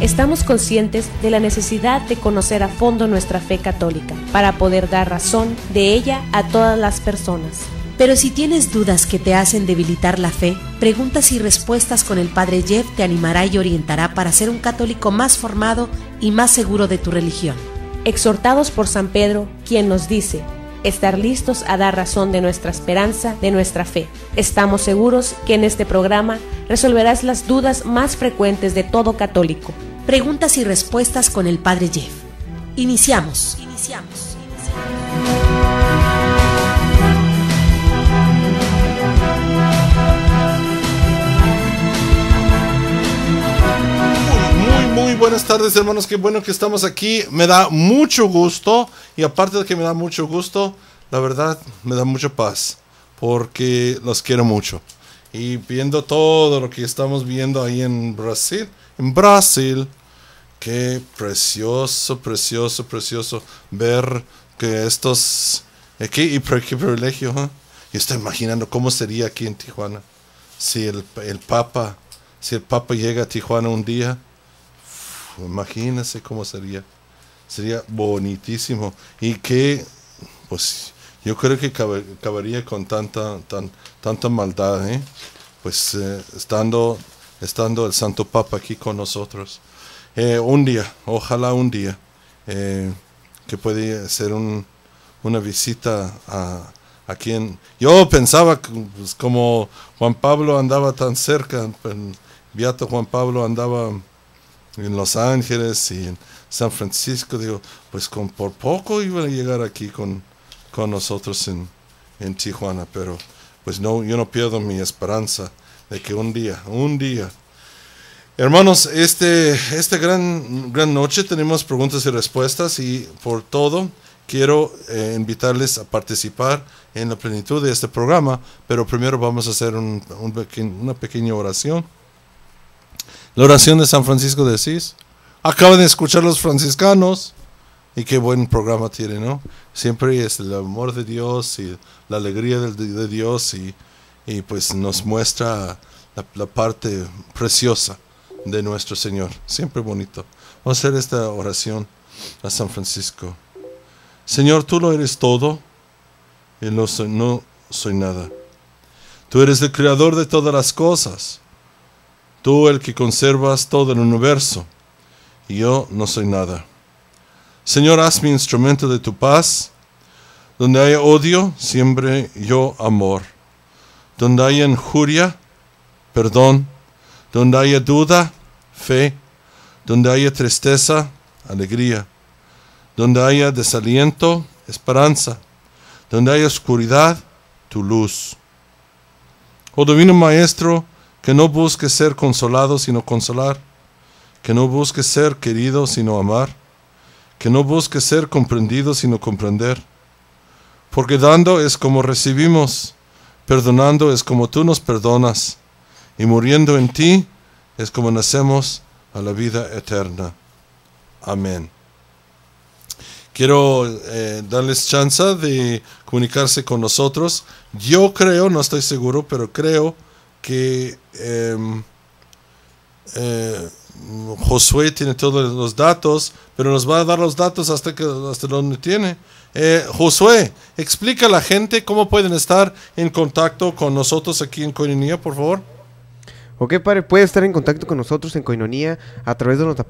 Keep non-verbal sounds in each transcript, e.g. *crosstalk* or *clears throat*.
estamos conscientes de la necesidad de conocer a fondo nuestra fe católica para poder dar razón de ella a todas las personas. Pero si tienes dudas que te hacen debilitar la fe, preguntas y respuestas con el Padre Jeff te animará y orientará para ser un católico más formado y más seguro de tu religión. Exhortados por San Pedro, quien nos dice, estar listos a dar razón de nuestra esperanza, de nuestra fe. Estamos seguros que en este programa resolverás las dudas más frecuentes de todo católico. Preguntas y respuestas con el Padre Jeff. Iniciamos. Iniciamos. Muy, muy buenas tardes hermanos, qué bueno que estamos aquí. Me da mucho gusto y aparte de que me da mucho gusto, la verdad me da mucha paz porque los quiero mucho. Y viendo todo lo que estamos viendo ahí en Brasil, en Brasil, qué precioso, precioso, precioso ver que estos... Aquí, y qué privilegio, ¿eh? Yo estoy imaginando cómo sería aquí en Tijuana. Si el, Papa, si el Papa llega a Tijuana un día, imagínese imagínense cómo sería. Sería bonitísimo. Y que, pues, yo creo que acabaría con tanta, tan, tanta maldad, ¿eh? Pues, eh, estando, estando el Santo Papa aquí con nosotros. Eh, un día, ojalá un día, eh, que puede ser una visita a, quien... Yo pensaba, pues, como Juan Pablo andaba tan cerca, el pues, Juan Pablo andaba en Los Ángeles y en San Francisco, digo, pues con, por poco iba a llegar aquí con, con nosotros en, en Tijuana, pero pues no, yo no pierdo mi esperanza de que un día, un día Hermanos, este, este, gran, gran noche tenemos preguntas y respuestas y por todo quiero eh, invitarles a participar en la plenitud de este programa, pero primero vamos a hacer un, una pequeña oración. La oración de San Francisco de Asís. Acaban de escuchar los franciscanos y qué buen programa tiene, ¿no? Siempre es el amor de Dios y la alegría de, Dios y, pues nos muestra la parte preciosa de nuestro Señor. Siempre bonito. Vamos a hacer esta oración a San Francisco. Señor, tú lo eres todo y no soy, no soy nada. Tú eres el creador de todas las cosas. Tú el que conservas todo el universo. Y yo no soy nada. Señor, haz mi instrumento de tu paz. Donde hay odio, siempre yo amor. Donde hay injuria, perdón donde haya duda, fe. Donde haya tristeza, alegría. Donde haya desaliento, esperanza. Donde haya oscuridad, tu luz. Oh Divino Maestro, que no busque ser consolado sino consolar, que no busque ser querido sino amar, que no busque ser comprendido sino comprender. Porque dando es como recibimos, perdonando es como tú nos perdonas, y muriendo en ti es como nacemos a la vida eterna. Amén. Quiero eh, darles chance de comunicarse con nosotros. Yo creo, no estoy seguro, pero creo que em, eh, Josué tiene todos los datos, pero nos va a dar los datos hasta, que, hasta donde tiene. Eh, Josué, explica a la gente cómo pueden estar en contacto con nosotros aquí en Corinia, por favor. Ok, padre, puede estar en contacto con nosotros en Coinonía a través de nuestra,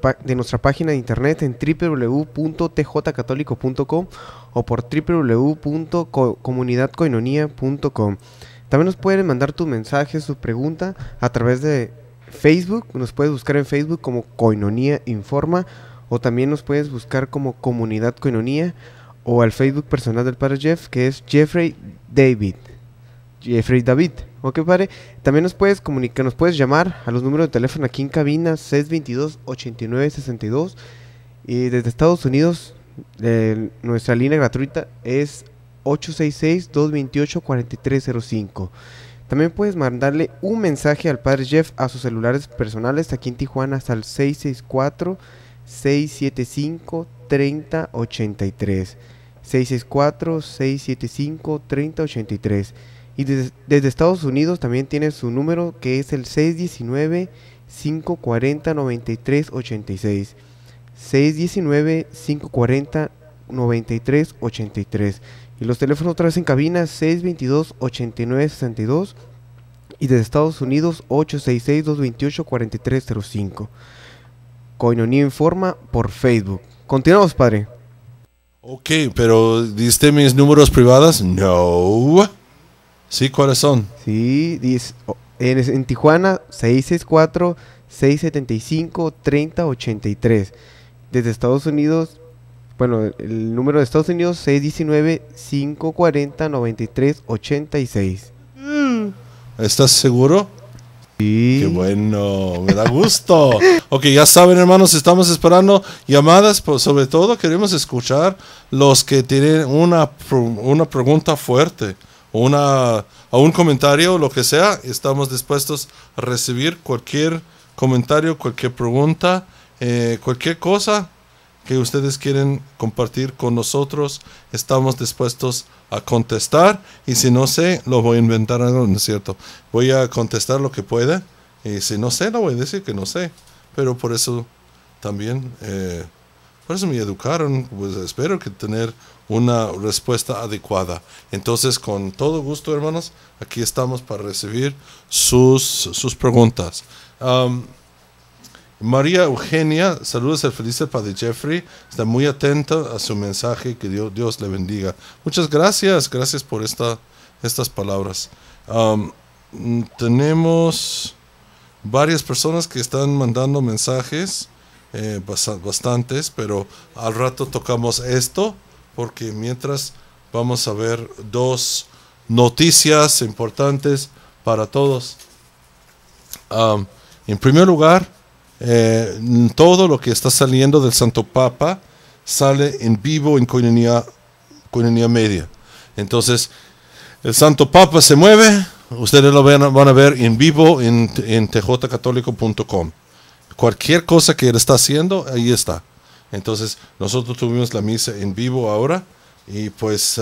página de internet en www.tjcatólico.com o por www.comunidadcoinonia.com. También nos pueden mandar tu mensaje, su pregunta a través de Facebook. Nos puedes buscar en Facebook como Coinonía Informa o también nos puedes buscar como Comunidad Coinonía o al Facebook personal del padre Jeff que es Jeffrey David. Jeffrey David. Ok, padre. También nos puedes comunicar, nos puedes llamar a los números de teléfono aquí en cabina 622-8962. Y desde Estados Unidos, eh, nuestra línea gratuita es 866-228-4305. También puedes mandarle un mensaje al padre Jeff a sus celulares personales aquí en Tijuana hasta el 664-675-3083. 664-675-3083. Y desde Estados Unidos también tiene su número que es el 619-540-9386. 619-540-9383. Y los teléfonos otra en cabina 622-8962. Y desde Estados Unidos 866-228-4305. Coinonía Informa por Facebook. Continuamos, padre. Ok, pero ¿diste mis números privados? No. Sí, ¿cuáles son? Sí, en, en Tijuana 664-675-3083. Desde Estados Unidos, bueno, el número de Estados Unidos 619-540-9386. Mm. ¿Estás seguro? Sí. Qué bueno, me da gusto. *laughs* ok, ya saben hermanos, estamos esperando llamadas, sobre todo queremos escuchar los que tienen una, una pregunta fuerte una, a un comentario, lo que sea. Estamos dispuestos a recibir cualquier comentario, cualquier pregunta, eh, cualquier cosa que ustedes quieren compartir con nosotros. Estamos dispuestos a contestar y si no sé, lo voy a inventar ¿no es cierto? Voy a contestar lo que pueda y si no sé, lo voy a decir que no sé. Pero por eso también... Eh, por eso me educaron, pues espero que tener una respuesta adecuada. Entonces, con todo gusto, hermanos, aquí estamos para recibir sus, sus preguntas. María Eugenia, saludos al feliz Padre Jeffrey, está muy atenta a su mensaje, que Dios, Dios le bendiga. Muchas gracias, gracias por esta, estas palabras. tenemos varias personas que están mandando mensajes. Eh, bastantes, pero al rato tocamos esto, porque mientras vamos a ver dos noticias importantes para todos. en primer lugar, eh, todo lo que está saliendo del Santo Papa sale en vivo en Coinanía Media. Entonces, el Santo Papa se mueve, ustedes lo van a, ver en vivo en, en tjcatólico.com. Cualquier cosa que él está haciendo, ahí está. Entonces, nosotros tuvimos la misa en vivo ahora y pues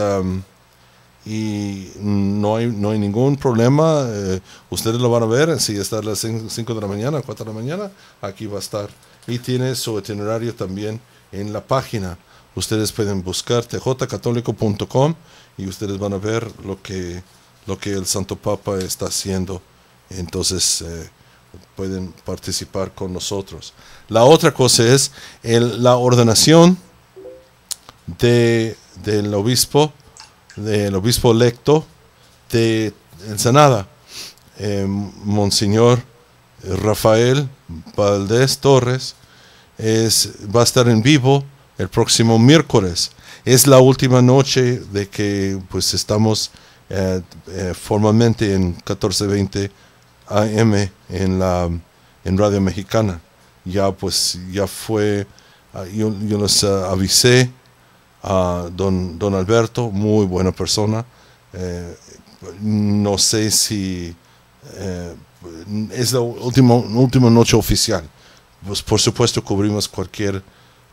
y no hay, no hay ningún problema. Eh, ustedes lo van a ver si está a las 5 de la mañana, 4 de la mañana, aquí va a estar. Y tiene su itinerario también en la página. Ustedes pueden buscar tjcatólico.com y ustedes van a ver lo que, lo que el Santo Papa está haciendo. Entonces, eh, pueden participar con nosotros. La otra cosa es la ordenación de, del obispo, del obispo electo de Ensenada, eh, Monseñor Rafael Valdés Torres, es, va a estar en vivo el próximo miércoles. Es la última noche de que pues estamos eh, eh, formalmente en 1420 AM en, la, en Radio Mexicana. Ya pues, ya fue, ah, yo, yo, les ah, avisé a don, don, Alberto, muy buena persona. Eh, no sé si eh, es la última, última noche oficial. Pues por supuesto cubrimos cualquier,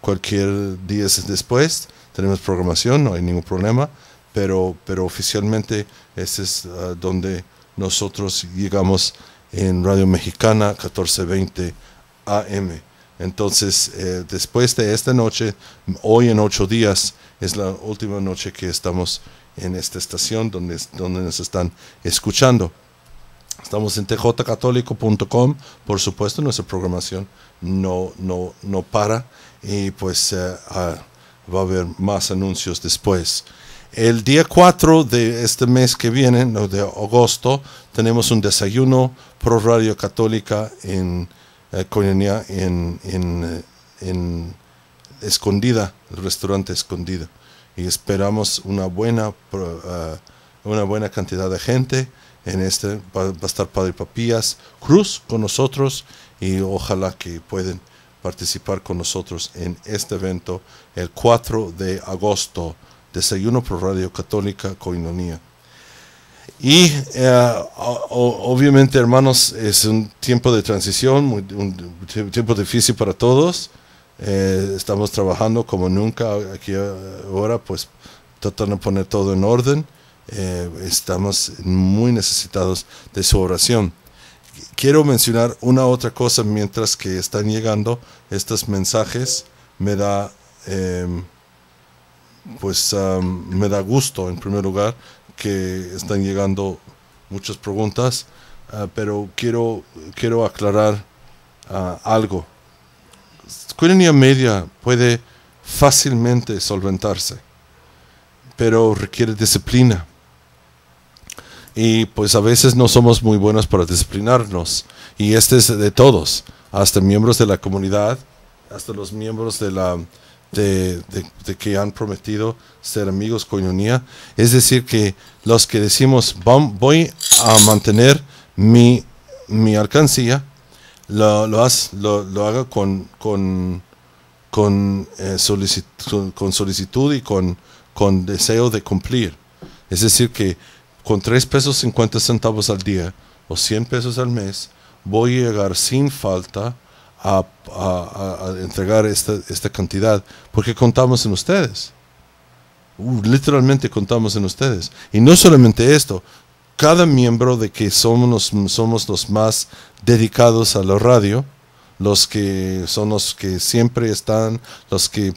cualquier día después, tenemos programación, no hay ningún problema, pero, pero oficialmente ese es ah, donde nosotros llegamos en Radio Mexicana 1420 AM. Entonces, eh, después de esta noche, hoy en ocho días, es la última noche que estamos en esta estación donde, donde nos están escuchando. Estamos en tjcatólico.com, por supuesto, nuestra programación no, no, no para y pues eh, ah, va a haber más anuncios después. El día 4 de este mes que viene, de agosto, tenemos un desayuno pro Radio Católica en eh, eh, en, Escondida, el restaurante Escondida. Y esperamos una buena, eh, una buena cantidad de gente. En este va, va a estar Padre Papías Cruz con nosotros y ojalá que puedan participar con nosotros en este evento el 4 de agosto Desayuno por Radio Católica Coinonía. Y eh, obviamente, hermanos, es un tiempo de transición, un tiempo difícil para todos. Eh, estamos trabajando como nunca aquí ahora, pues tratando de poner todo en orden. Eh, estamos muy necesitados de su oración. Quiero mencionar una otra cosa mientras que están llegando estos mensajes. Me da... Em, pues me da gusto en primer lugar que están llegando muchas preguntas, ah, pero quiero, quiero aclarar ah, algo. algo. Niña media puede fácilmente solventarse, pero requiere disciplina. Y pues a veces no somos muy buenos para disciplinarnos. Y este es de todos, hasta miembros de la comunidad, hasta los miembros de la, de, que han prometido ser amigos con unía. Es decir, que los que decimos voy a mantener mi, mi alcancía, lo, lo, lo, haga con, eh, solicitud, con, solicitud, y con, con deseo de cumplir. Es decir, que con 3 pesos 50 centavos al día o 100 pesos al mes, voy a llegar sin falta a, entregar esta, esta, cantidad, porque contamos en ustedes. Uh, literalmente contamos en ustedes. Y no solamente esto, cada miembro de que somos, somos los más dedicados a la radio, los que son los que siempre están, los que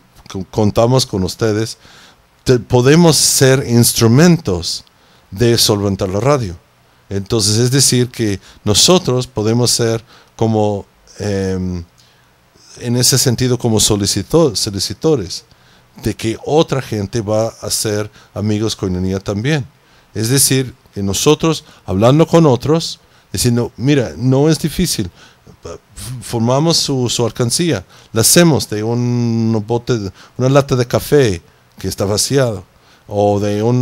contamos con ustedes, podemos ser instrumentos de solventar la radio. Entonces, es decir, que nosotros podemos ser como Em, en ese sentido como solicitó, solicitores, de que otra gente va a ser amigos con unidad también. Es decir, que nosotros, hablando con otros, diciendo, mira, no es difícil, formamos su, alcancía, la hacemos de un bote, una lata de café que está vaciado, o de, un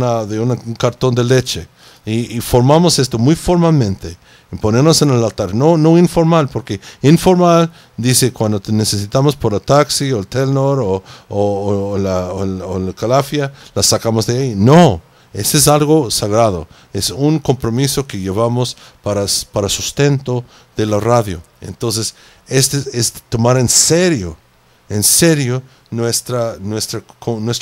cartón de leche, y formamos esto muy formalmente ponernos en el altar, no, no informal, porque informal dice cuando necesitamos por el taxi o el Telnor o, la, Calafia, la sacamos de ahí. No, ese es algo sagrado, es un compromiso que llevamos para, para sustento de la radio. Entonces, este es tomar en serio, en serio nuestro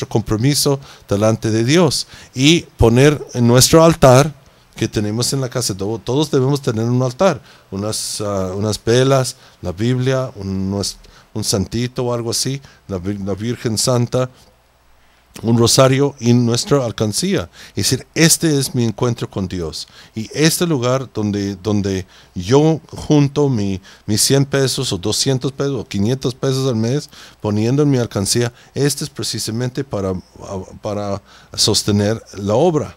compromiso delante de Dios y poner en nuestro altar, que tenemos en la casa. Todos debemos tener un altar, unas, ah, unas velas, la Biblia, un, un santito o algo así, la, Virgen Santa, un rosario y nuestra alcancía. Es decir, este es mi encuentro con Dios. Y este lugar donde, donde yo junto mi, mis 100 pesos o 200 pesos o 500 pesos al mes poniendo en mi alcancía, este es precisamente para, ah, para sostener la obra.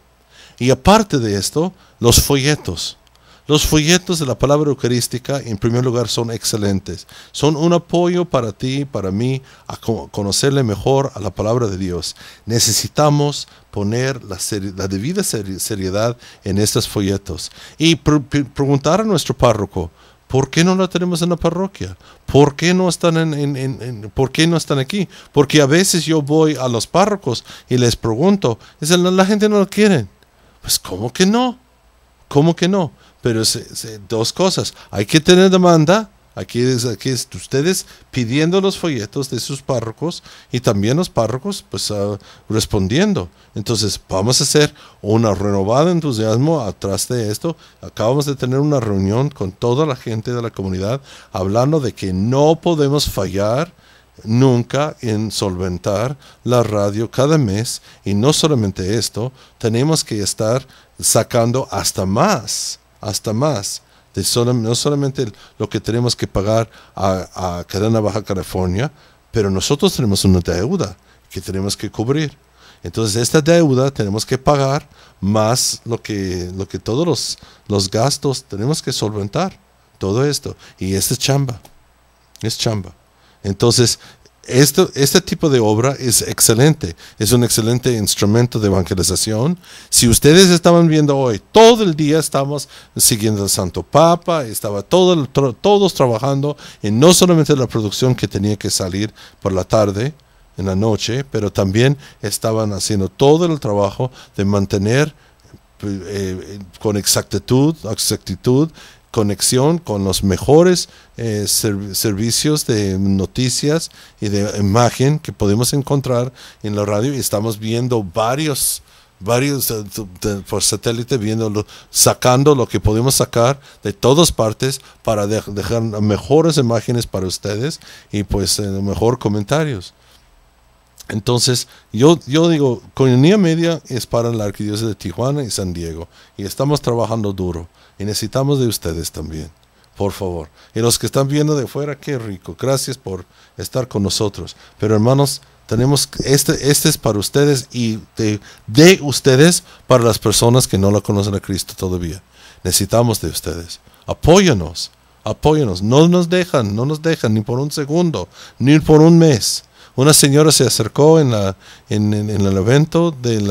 Y aparte de esto, los folletos. Los folletos de la palabra eucarística, en primer lugar, son excelentes. Son un apoyo para ti, para mí, a conocerle mejor a la palabra de Dios. Necesitamos poner la, debida seriedad en estos folletos y preguntar a nuestro párroco. ¿Por qué no la tenemos en la parroquia? ¿Por qué no están, en, qué no están aquí? Porque a veces yo voy a los párrocos y les pregunto, la gente no lo quiere. Pues ¿cómo que no? ¿Cómo que no? Pero dos cosas. Hay que tener demanda. Aquí, aquí ustedes pidiendo los folletos de sus párrocos y también los párrocos pues ah, respondiendo. Entonces vamos a hacer una renovada entusiasmo atrás de esto. Acabamos de tener una reunión con toda la gente de la comunidad hablando de que no podemos fallar nunca en solventar la radio cada mes y no solamente esto, tenemos que estar sacando hasta más, hasta más. De solo, no solamente lo que tenemos que pagar a, a Cadena Baja California, pero nosotros tenemos una deuda que tenemos que cubrir. Entonces esta deuda tenemos que pagar más lo que, lo que todos los, los gastos tenemos que solventar. Todo esto. Y esta es chamba. Es chamba. Entonces, este tipo de obra es excelente, es un excelente instrumento de evangelización. Si ustedes estaban viendo hoy, todo el día estamos siguiendo al Santo Papa, estaba todo, todos trabajando en no solamente la producción que tenía que salir por la tarde, en la noche, pero también estaban haciendo todo el trabajo de mantener eh, eh, con exactitud, exactitud conexión con los mejores eh, servicios de noticias y de imagen que podemos encontrar en la radio y estamos viendo varios varios eh, por satélite viendo sacando lo que podemos sacar de todas partes para dejar mejores imágenes para ustedes y pues eh, mejor comentarios. Entonces, yo, yo digo, Coinonía Media es para la Arquidiócesis de Tijuana y San Diego. Y estamos trabajando duro. Y necesitamos de ustedes también. Por favor. Y los que están viendo de fuera, qué rico. Gracias por estar con nosotros. Pero hermanos, tenemos este, este es para ustedes y de, de ustedes para las personas que no la conocen a Cristo todavía. Necesitamos de ustedes. Apóyanos. Apóyanos. No nos dejan, no nos dejan ni por un segundo, ni por un mes una señora se acercó en, en, el evento del,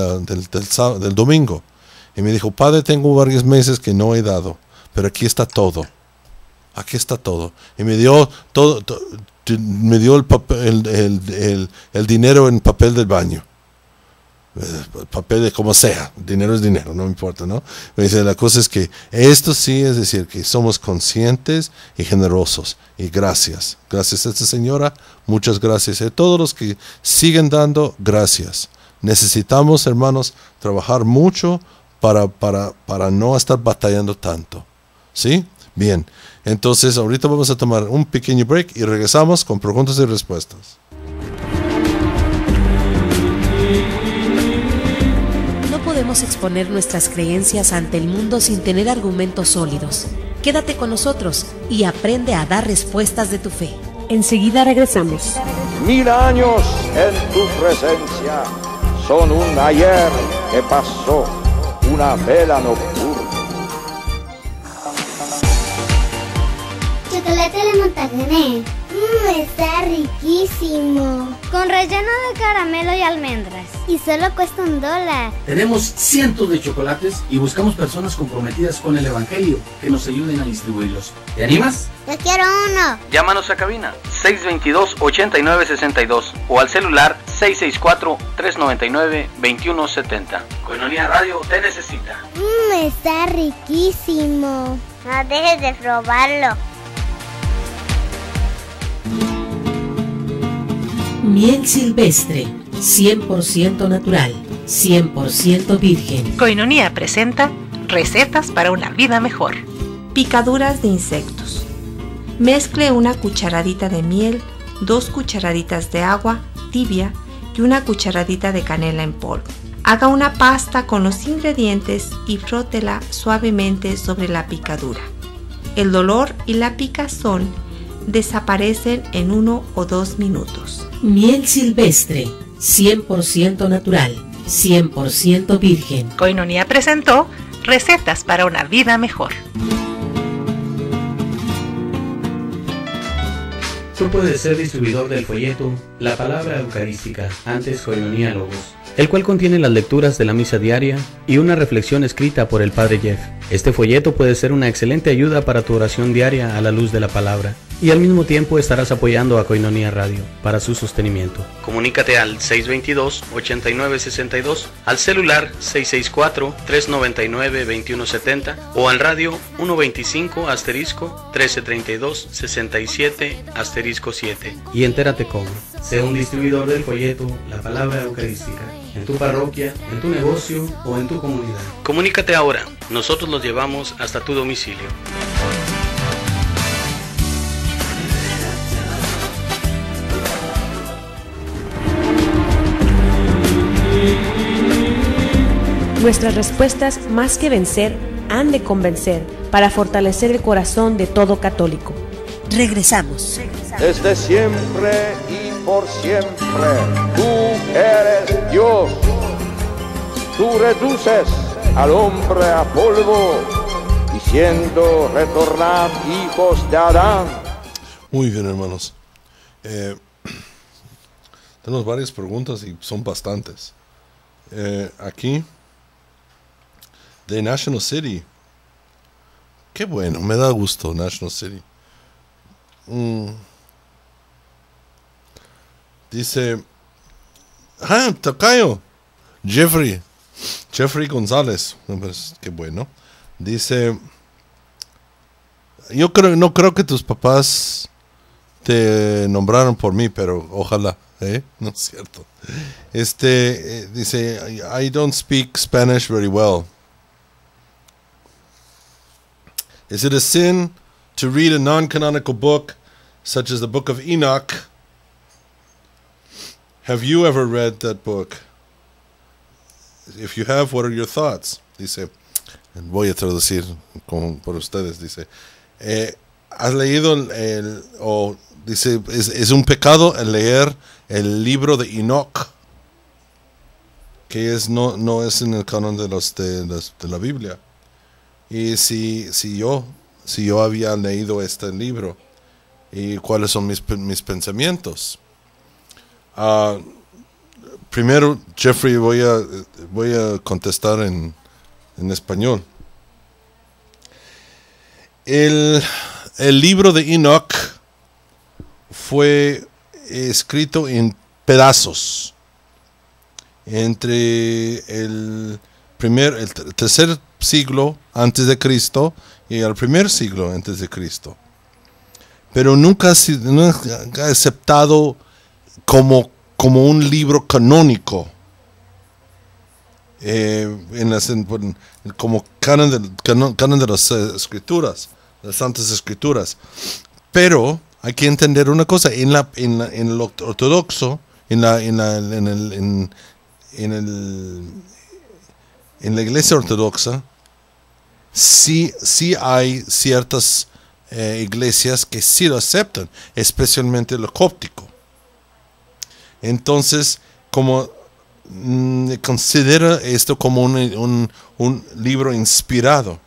domingo y me dijo, padre, tengo varios meses que no he dado, pero aquí está todo. Aquí está todo. Y me dio todo, me dio el, papel, el, el, dinero en papel del baño. Pues, papel de como sea, dinero es dinero, no me importa, ¿no? Me dice, la cosa es que esto sí es decir que somos conscientes y generosos. Y gracias, gracias a esta señora, muchas gracias a eh, todos los que siguen dando, gracias. Necesitamos, hermanos, trabajar mucho para, para, para no estar batallando tanto. ¿Sí? Bien, entonces ahorita vamos a tomar un pequeño break y regresamos con preguntas y respuestas. podemos exponer nuestras creencias ante el mundo sin tener argumentos sólidos. Quédate con nosotros y aprende a dar respuestas de tu fe. Enseguida regresamos. Mil años en tu presencia son un ayer que pasó, una vela nocturna. Chocolate la montaña. Mmm, está riquísimo. Con relleno de caramelo y almendras. Y solo cuesta un dólar. Tenemos cientos de chocolates y buscamos personas comprometidas con el Evangelio que nos ayuden a distribuirlos. ¿Te animas? Yo quiero uno. Llámanos a cabina 622-8962 o al celular 664-399-2170. Colonia Radio te necesita. Mmm, está riquísimo. No dejes de probarlo. Miel silvestre, 100% natural, 100% virgen. Coinonía presenta recetas para una vida mejor. Picaduras de insectos. Mezcle una cucharadita de miel, dos cucharaditas de agua tibia y una cucharadita de canela en polvo. Haga una pasta con los ingredientes y frótela suavemente sobre la picadura. El dolor y la picazón desaparecen en uno o dos minutos. Miel silvestre, 100% natural, 100% virgen. Coinonía presentó recetas para una vida mejor. Tú puedes ser distribuidor del folleto La Palabra Eucarística, antes Coinonia Logos, el cual contiene las lecturas de la misa diaria y una reflexión escrita por el Padre Jeff. Este folleto puede ser una excelente ayuda para tu oración diaria a la luz de la palabra y al mismo tiempo estarás apoyando a Coinonia Radio para su sostenimiento. Comunícate al 622-8962, al celular 664-399-2170 o al radio 125 asterisco 1332 67 asterisco 7. Y entérate cómo. Sea un distribuidor del folleto La Palabra Eucarística en tu parroquia, en tu negocio o en tu comunidad. Comunícate ahora. Nosotros los llevamos hasta tu domicilio. Nuestras respuestas, más que vencer, han de convencer para fortalecer el corazón de todo católico. Regresamos. Desde siempre y por siempre, tú eres Dios. Tú reduces al hombre a polvo, diciendo retornad hijos de Adán. Muy bien, hermanos. Eh, *clears throat* tenemos varias preguntas y son bastantes. Eh, aquí de National City. Qué bueno, me da gusto National City. Mm. Dice, ah, Tocayo, Jeffrey, Jeffrey González, pues, qué bueno. Dice, yo creo, no creo que tus papás te nombraron por mí, pero ojalá, ¿eh? *laughs* No es cierto. Este, eh, dice, I don't speak Spanish very well. Is it a sin to read a non canonical book such as the Book of Enoch? Have you ever read that book? If you have, what are your thoughts? Dice, voy a traducir con, por ustedes, dice. Eh, ¿Has leído el, el o oh, dice, es, es un pecado el leer el libro de Enoch? Que es, no, no es en el canon de, los, de, los, de la Biblia. y si, yo, si yo había leído este libro y cuáles son mis, pensamientos. Ah, primero, Jeffrey, voy a, voy a contestar en, en español. El, libro de Enoch fue escrito en pedazos entre el primer, el tercer siglo antes de Cristo y al primer siglo antes de Cristo. Pero nunca ha sido aceptado como, como un libro canónico. Eh, en como canon de, canon, de las eh, escrituras, las santas escrituras. Pero hay que entender una cosa, en, la, en, el ortodoxo, en, la, en el en la iglesia ortodoxa sí, sí hay ciertas eh, iglesias que sí lo aceptan, especialmente lo cóptico. Entonces, como mm, considera esto como un, un, libro inspirado.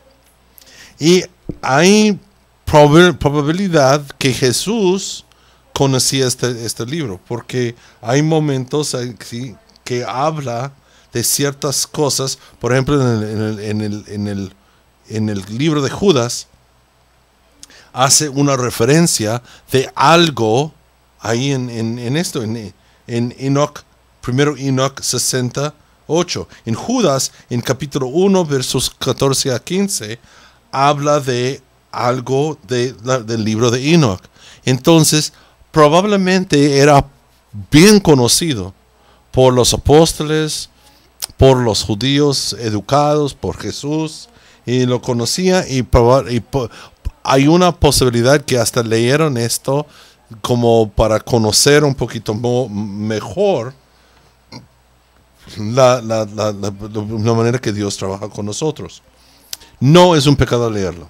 Y hay probabilidad que Jesús conocía este, este libro, porque hay momentos que habla de ciertas cosas. Por ejemplo, en el, en el, en el, en el libro de Judas, hace una referencia de algo ahí en, esto, en, en Enoch, primero Enoch 68. En Judas, en capítulo 1, versos 14 a 15, habla de algo de, del libro de Enoch. Entonces, probablemente era bien conocido por los apóstoles, por los judíos educados por Jesús y lo conocía y, hay una posibilidad que hasta leyeron esto como para conocer un poquito mejor la, manera que Dios trabaja con nosotros. No es un pecado leerlo.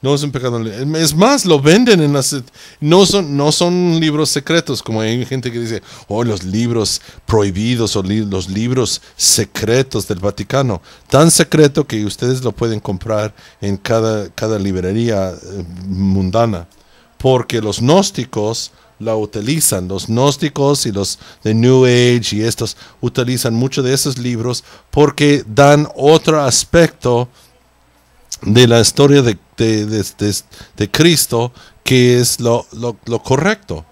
No es un pecado. Es más, lo venden en las... No son, no son libros secretos, como hay gente que dice, oh, los libros prohibidos o los libros secretos del Vaticano. Tan secreto que ustedes lo pueden comprar en cada, cada librería eh, mundana. Porque los gnósticos la utilizan. Los gnósticos y los de New Age y estos utilizan mucho de esos libros porque dan otro aspecto de la historia de de, Cristo, que es lo, correcto.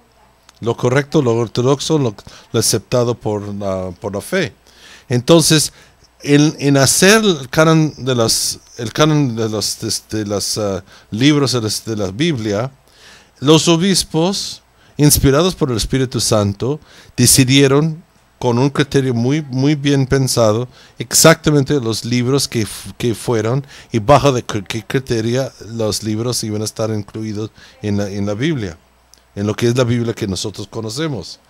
Lo correcto, lo ortodoxo, lo, aceptado por la, por la fe. Entonces, en, hacer el canon de los, el canon de este, ah, libros de, de, la Biblia, los obispos, inspirados por el Espíritu Santo, decidieron con un criterio muy, muy bien pensado, exactamente los libros que, fueron y bajo qué criterio los libros iban a estar incluidos en la, Biblia, en lo que es la Biblia que nosotros conocemos.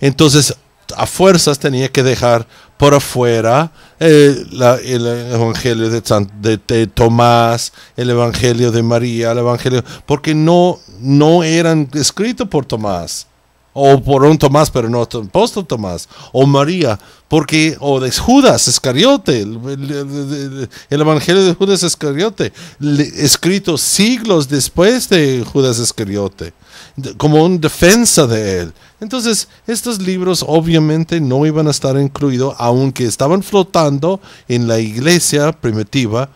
Entonces, a fuerzas tenía que dejar por afuera eh, el Evangelio de, de, Tomás, el Evangelio de María, el Evangelio, porque no, no eran escritos por Tomás o por un Tomás, pero no apóstol Tomás, o María, porque, o de Judas Iscariote, el, Evangelio de Judas Escariote escrito siglos después de Judas Escariote como una defensa de él. Entonces, estos libros obviamente no iban a estar incluidos, aunque estaban flotando en la iglesia primitiva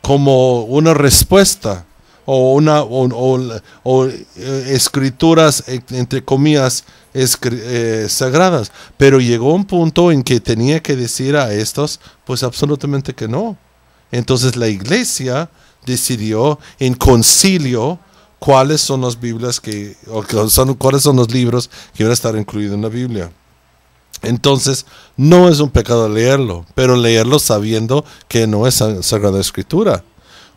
como una respuesta o, una, o, eh, escrituras, e-, entre comillas, eh, sagradas. Pero llegó un punto en que tenía que decir a estos, pues absolutamente que no. Entonces la iglesia decidió en concilio cuáles son las Biblias que, cuáles son los libros que iban a estar incluidos en la Biblia. Entonces, no es un pecado leerlo, pero leerlo sabiendo que no es Sagrada Escritura.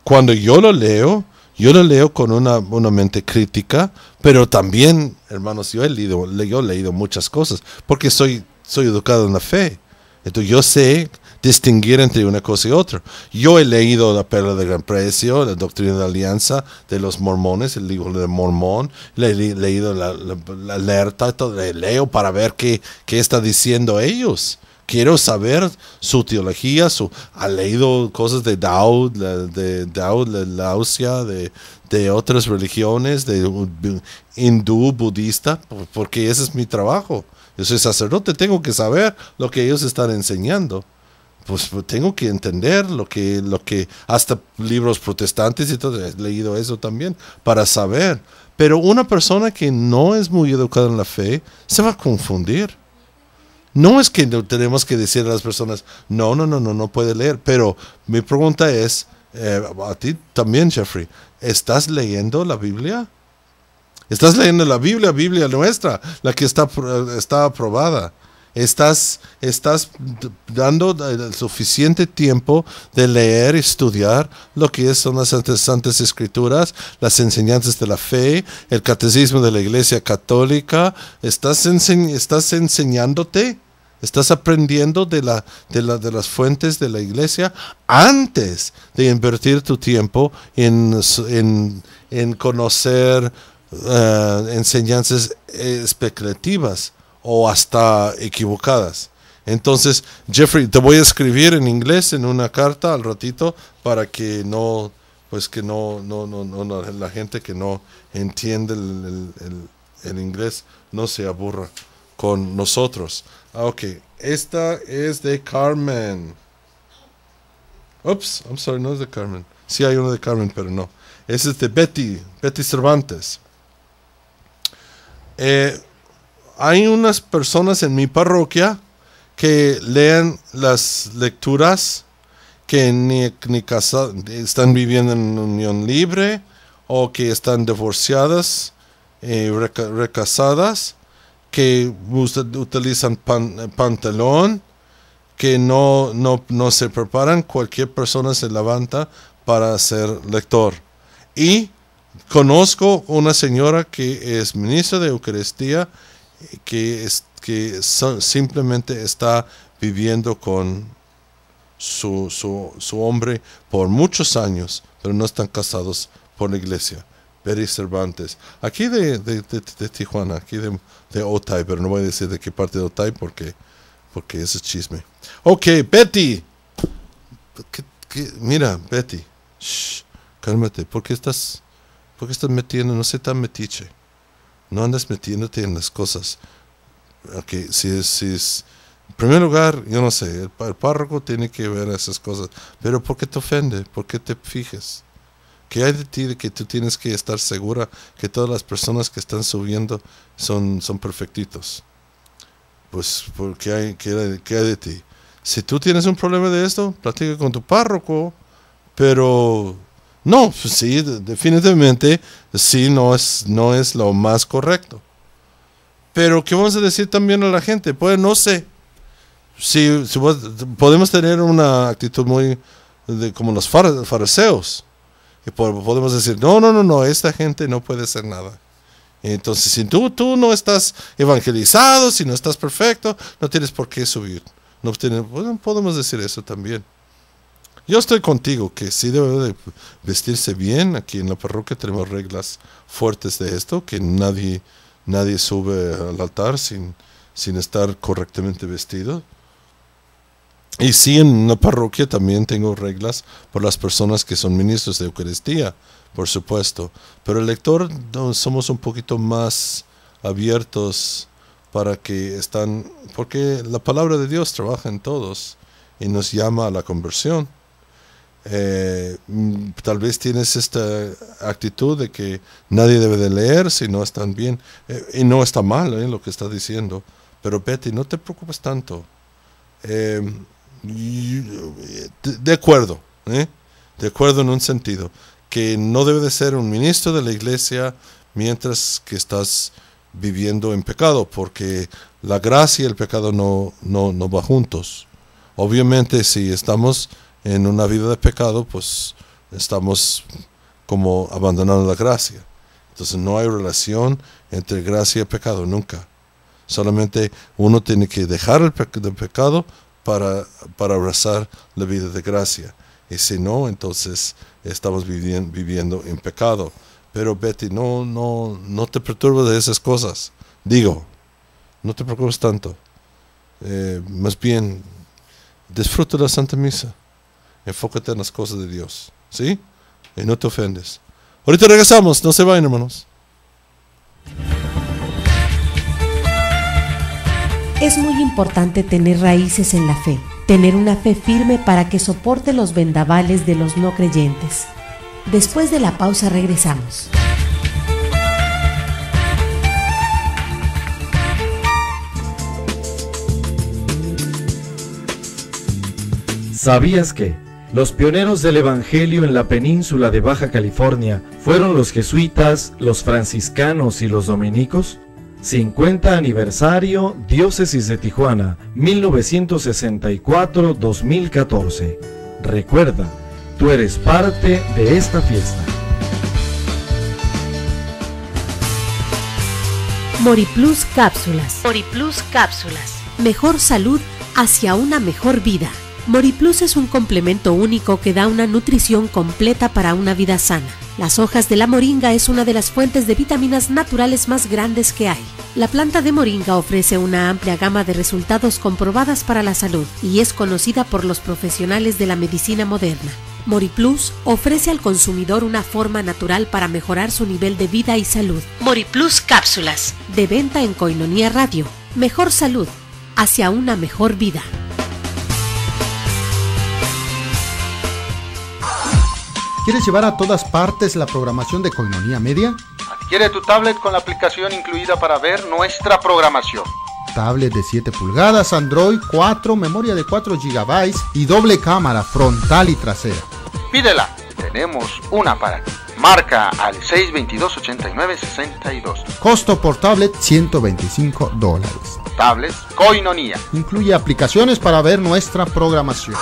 Cuando yo lo leo, yo lo leo con una, una mente crítica, pero también, hermanos, yo he leído, he leído muchas cosas, porque soy, soy educado en la fe. Entonces yo sé distinguir entre una cosa y otra. Yo he leído La Perla de Gran Precio, La Doctrina de la Alianza de los Mormones, el libro de Mormón, le he leído la, alerta, todo, le leo para ver qué, qué está diciendo ellos. Quiero saber su teología, su, ha leído cosas de Dao, de Dao, de de, de otras religiones, de hindú, budista, porque ese es mi trabajo. Yo soy sacerdote, tengo que saber lo que ellos están enseñando. Pues, pues, tengo que entender lo que, lo que hasta libros protestantes y todo, he leído eso también para saber. Pero una persona que no es muy educada en la fe se va a confundir. No es que tenemos que decir a las personas, no, no, no, no, no puede leer, pero mi pregunta es, eh, a ti también, Jeffrey, ¿estás leyendo la Biblia? Estás leyendo la Biblia, Biblia nuestra, la que está, está aprobada. Estás, estás dando el suficiente tiempo de leer, y estudiar lo que son las Santas Escrituras, las enseñanzas de la fe, el catecismo de la Iglesia Católica. Estás, estás enseñándote Estás aprendiendo de, la, de, de las fuentes de la iglesia antes de invertir tu tiempo en, en, conocer eh, enseñanzas especulativas o hasta equivocadas. Entonces, Jeffrey, te voy a escribir en inglés en una carta al ratito para que no, pues que no, no, no, no la gente que no entiende el inglés no se aburra con nosotros. Ah, ok, esta es de Carmen. Ups, I'm sorry, no es de Carmen. Sí hay uno de Carmen, pero no. Esa es de Betty, Betty Cervantes. Eh, hay unas personas en mi parroquia que leen las lecturas que ni, están viviendo en unión libre o que están divorciadas, eh, recasadas que utilizan eh, pantalón, que no, no, no se preparan, cualquier persona se levanta para ser lector. Y conozco una señora que es ministra de Eucaristía, que, es, que simplemente está viviendo con su hombre por muchos años, pero no están casados por la iglesia. Peri Cervantes. Aquí de, de, Tijuana, aquí de, Otay, pero no voy a decir de qué parte de Otay porque, porque ese es chisme. Ok, Betty. Mira, Betty. cálmate, ¿por qué estás, por estás metiendo? No sé tan metiche. No andas metiéndote en las cosas. Ok, si es, si es. En primer lugar, yo no sé, el, párroco tiene que ver esas cosas. Pero ¿por qué te ofende? ¿Por qué te fijes? ¿Qué hay de ti de que tú tienes que estar segura que todas las personas que están subiendo son, son perfectitos? Pues, porque hay, ¿qué hay, de ti? Si tú tienes un problema de esto, platica con tu párroco, pero no, pues sí, definitivamente, sí, no es, no es lo más correcto. Pero, ¿qué vamos a decir también a la gente? Pues no sé. Si, pues, podemos tener una actitud muy de, como los fariseos. Y podemos decir, no, no, no, no, esta gente no puede hacer nada. Entonces, si tú, tú no estás evangelizado, si no estás perfecto, no tienes por qué subir. No podemos decir eso también. Yo estoy contigo, que sí debe vestirse bien. Aquí en la parroquia tenemos reglas fuertes de esto, que nadie, nadie sube al altar sin, sin estar correctamente vestido. Y sí, en la parroquia también tengo reglas por las personas que son ministros de Eucaristía, por supuesto. Pero el lector somos un poquito más abiertos para que están, porque la palabra de Dios trabaja en todos y nos llama a la conversión. Eh, mm, tal vez tienes esta actitud de que nadie debe de leer si no están bien, eh, y no está mal eh, lo que está diciendo, pero Betty, no te preocupes tanto de acuerdo, ¿eh? de acuerdo en un sentido, que no debe de ser un ministro de la iglesia mientras que estás viviendo en pecado, porque la gracia y el pecado no, no, va juntos. Obviamente si estamos en una vida de pecado, pues estamos como abandonando la gracia. Entonces no hay relación entre gracia y pecado nunca. Solamente uno tiene que dejar el pecado para, para abrazar la vida de gracia. Y si no, entonces estamos viviendo, viviendo en pecado. Pero Betty, no, no, no te perturbes de esas cosas. Digo, no te preocupes tanto. Eh, más bien, disfruta la Santa Misa. Enfócate en las cosas de Dios. ¿Sí? Y no te ofendes. Ahorita regresamos. No se vayan, hermanos. Es muy importante tener raíces en la fe, tener una fe firme para que soporte los vendavales de los no creyentes. Después de la pausa regresamos. ¿Sabías que? Los pioneros del Evangelio en la península de Baja California fueron los jesuitas, los franciscanos y los dominicos. 50 aniversario Diócesis de Tijuana 1964-2014. Recuerda, tú eres parte de esta fiesta. Moriplus Cápsulas. Moriplus Cápsulas. Mejor salud hacia una mejor vida. Moriplus es un complemento único que da una nutrición completa para una vida sana las hojas de la moringa es una de las fuentes de vitaminas naturales más grandes que hay. La planta de moringa ofrece una amplia gama de resultados comprobadas para la salud y es conocida por los profesionales de la medicina moderna. MoriPlus ofrece al consumidor una forma natural para mejorar su nivel de vida y salud. MoriPlus cápsulas, de venta en Coinonía Radio. Mejor salud, hacia una mejor vida. ¿Quieres llevar a todas partes la programación de Coinonía Media? Adquiere tu tablet con la aplicación incluida para ver nuestra programación. Tablet de 7 pulgadas, Android 4, memoria de 4 GB y doble cámara frontal y trasera. Pídela, tenemos una para ti. Marca al 622-8962. Costo por tablet 125 dólares. Tablets Coinonía. Incluye aplicaciones para ver nuestra programación.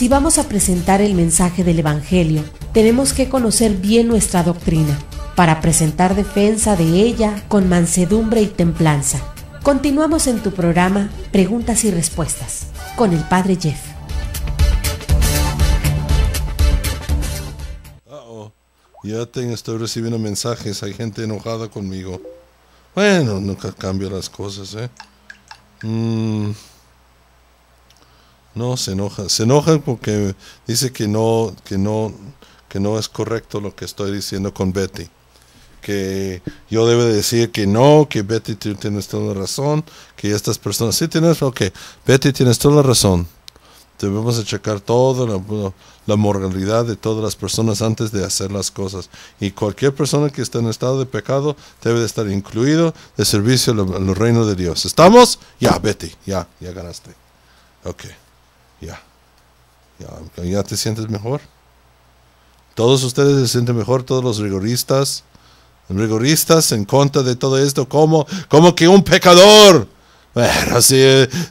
Si vamos a presentar el mensaje del Evangelio, tenemos que conocer bien nuestra doctrina para presentar defensa de ella con mansedumbre y templanza. Continuamos en tu programa Preguntas y Respuestas con el Padre Jeff. Ya te estoy recibiendo mensajes, hay gente enojada conmigo. Bueno, nunca cambio las cosas, ¿eh? Mmm. No, se enoja. se enoja porque dice que no, que no, que no es correcto lo que estoy diciendo con Betty. Que yo debo decir que no, que Betty tienes toda la razón, que estas personas sí tienes, ok, Betty tienes toda la razón. Debemos de checar toda la, moralidad de todas las personas antes de hacer las cosas. Y cualquier persona que está en estado de pecado debe de estar incluido de servicio al, reino de Dios. ¿Estamos? Ya, Betty, ya, ya ganaste. Ok. Ya. ya. Ya te sientes mejor. Todos ustedes se sienten mejor, todos los rigoristas. Rigoristas en contra de todo esto, como, como que un pecador. Bueno, si,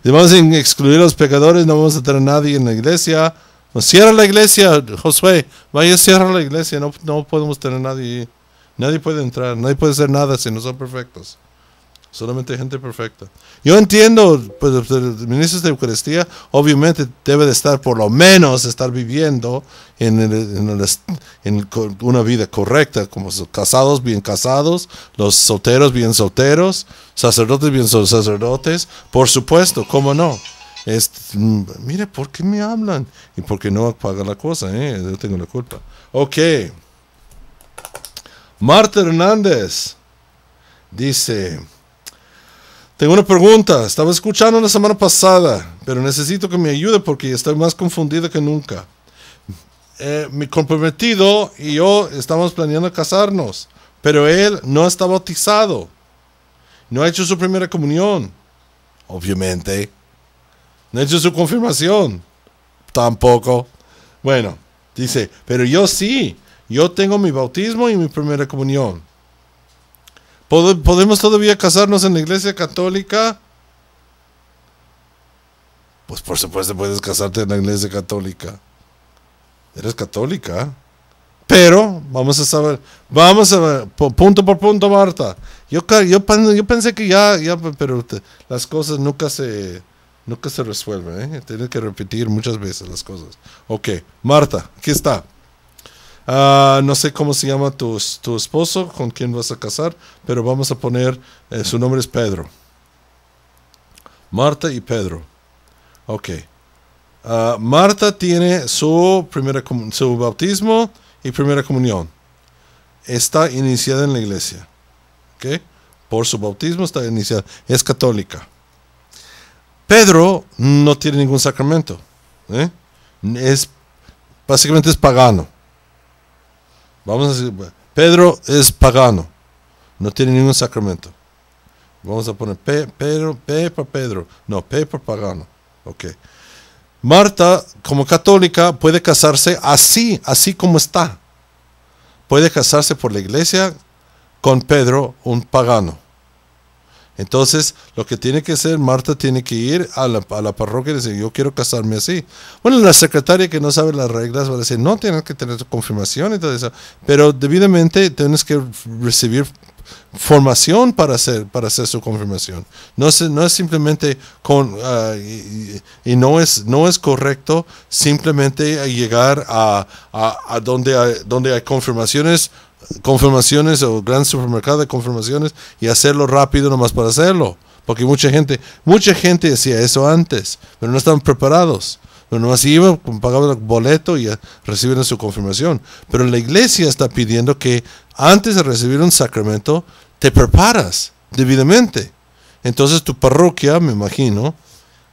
vamos a excluir a los pecadores, no vamos a tener a nadie en la iglesia. cierra la iglesia, Josué. Vaya, cierra la iglesia. No, no podemos tener a nadie. Nadie puede entrar, nadie puede hacer nada si no son perfectos. Solamente gente perfecta. Yo entiendo, pues el ministro de Eucaristía obviamente debe de estar, por lo menos, estar viviendo en, una vida correcta, como casados bien casados, los solteros bien solteros, sacerdotes bien sacerdotes, por supuesto, ¿cómo no? Este, mire, ¿por qué me hablan? Y por qué no apaga la cosa, ¿eh? yo tengo la culpa. Ok. Marta Hernández dice... Tengo una pregunta. Estaba escuchando la semana pasada, pero necesito que me ayude porque estoy más confundido que nunca. Eh, mi comprometido y yo estamos planeando casarnos, pero él no está bautizado. No ha hecho su primera comunión. Obviamente. No ha hecho su confirmación. Tampoco. Bueno, dice, pero yo sí. Yo tengo mi bautismo y mi primera comunión. ¿Podemos todavía casarnos en la iglesia católica? Pues por supuesto puedes casarte en la iglesia católica. Eres católica. Pero vamos a saber, vamos a ver, punto por punto, Marta. Yo, yo, pensé que ya, ya pero las cosas nunca se, nunca se resuelven. ¿eh? Tienes que repetir muchas veces las cosas. Ok, Marta, aquí está. Ah, no sé cómo se llama tu, esposo, con quién vas a casar, pero vamos a poner, eh, su nombre es Pedro. Marta y Pedro. Ok. Ah, Marta tiene su, primera, su bautismo y primera comunión. Está iniciada en la iglesia. Ok. Por su bautismo está iniciada. Es católica. Pedro no tiene ningún sacramento. ¿eh? Es, básicamente es pagano. Vamos a decir, Pedro es pagano, no tiene ningún sacramento. Vamos a poner P, Pedro, P para Pedro, no, P pagano. Ok. Marta, como católica, puede casarse así, así como está. Puede casarse por la iglesia con Pedro, un pagano. Entonces, lo que tiene que hacer, Marta tiene que ir a la, parroquia y decir, yo quiero casarme así. Bueno, la secretaria que no sabe las reglas va a decir, no, tienes que tener tu confirmación y todo eso. Pero debidamente tienes que recibir formación para hacer, para hacer su confirmación. No es, no es simplemente con, ah, y, no, es, no es correcto simplemente llegar a, a, donde, donde hay confirmaciones confirmaciones o gran supermercado de confirmaciones y hacerlo rápido nomás para hacerlo. Porque mucha gente, mucha gente hacía eso antes, pero no estaban preparados. Pero nomás iban, pagaban el boleto y recibieron su confirmación. Pero la iglesia está pidiendo que antes de recibir un sacramento, te preparas debidamente. Entonces tu parroquia, me imagino,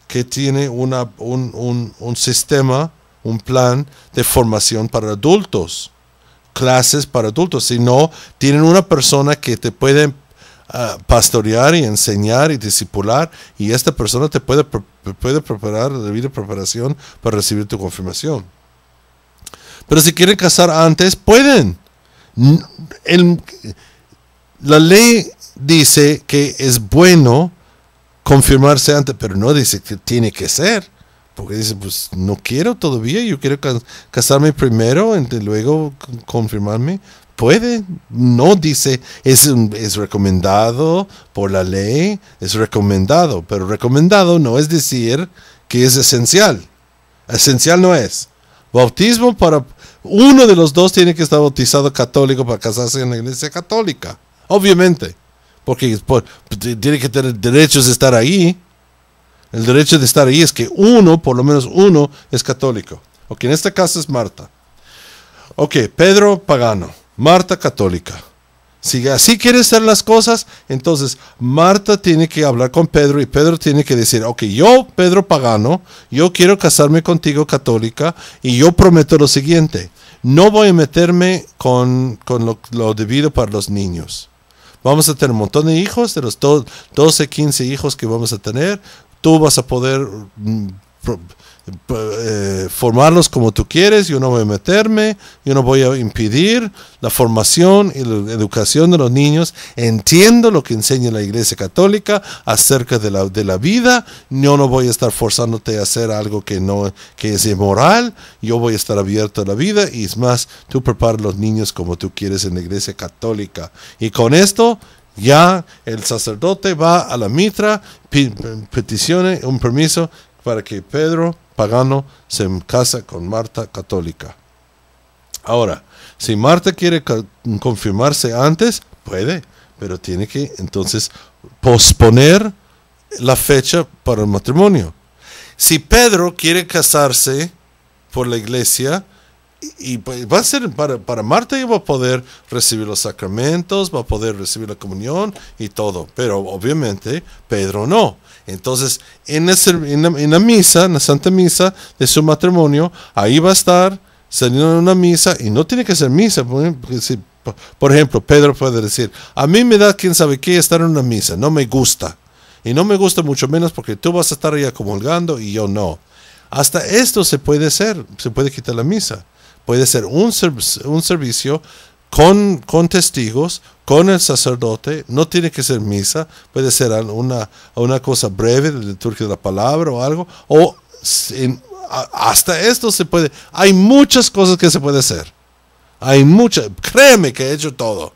que tiene una, un sistema, un plan de formación para adultos clases para adultos, sino tienen una persona que te puede ah, pastorear y enseñar y discipular y esta persona te puede, puede preparar debido debida preparación para recibir tu confirmación. Pero si quieren casar antes, pueden. la ley dice que es bueno confirmarse antes, pero no dice que tiene que ser porque dice, pues no quiero todavía, yo quiero casarme primero, y luego confirmarme. Puede, no dice, es, es recomendado por la ley, es recomendado, pero recomendado no es decir que es esencial. Esencial no es. Bautismo para uno de los dos tiene que estar bautizado católico para casarse en la iglesia católica, obviamente, porque tiene que tener derechos de estar ahí el derecho de estar ahí es que uno, por lo menos uno, es católico. Ok, en este caso es Marta. Ok, Pedro pagano, Marta católica. Si así quiere ser las cosas, entonces Marta tiene que hablar con Pedro y Pedro tiene que decir, ok, yo, Pedro pagano, yo quiero casarme contigo católica y yo prometo lo siguiente, no voy a meterme con, con lo, debido para los niños. Vamos a tener un montón de hijos, de los 12, 15 hijos que vamos a tener, tú vas a poder mm, eh, formarlos como tú quieres, yo no voy a meterme, yo no voy a impedir la formación y la educación de los niños. Entiendo lo que enseña la Iglesia Católica acerca de la, vida, yo no voy a estar forzándote a hacer algo que, no, que es inmoral, yo voy a estar abierto a la vida y es más, tú preparas los niños como tú quieres en la Iglesia Católica. Y con esto ya el sacerdote va a la mitra, peticione un permiso para que Pedro pagano se casa con Marta católica. Ahora, si Marta quiere confirmarse antes, puede, pero tiene que entonces posponer la fecha para el matrimonio. Si Pedro quiere casarse por la iglesia, y pues, va a ser para, para Marta y va a poder recibir los sacramentos, va a poder recibir la comunión y todo, pero obviamente Pedro no. Entonces, en, en, la, misa, en la Santa Misa de su matrimonio, ahí va a estar saliendo en una misa y no tiene que ser misa. por ejemplo, Pedro puede decir, a mí me da quién sabe qué estar en una misa, no me gusta. Y no me gusta mucho menos porque tú vas a estar ahí acomulgando y yo no. Hasta esto se puede hacer, se puede quitar la misa puede ser un, un servicio con, testigos, con el sacerdote, no tiene que ser misa, puede ser una, una cosa breve de liturgia de la palabra o algo, o hasta esto se puede, hay muchas cosas que se puede hacer, hay muchas, créeme que he hecho todo.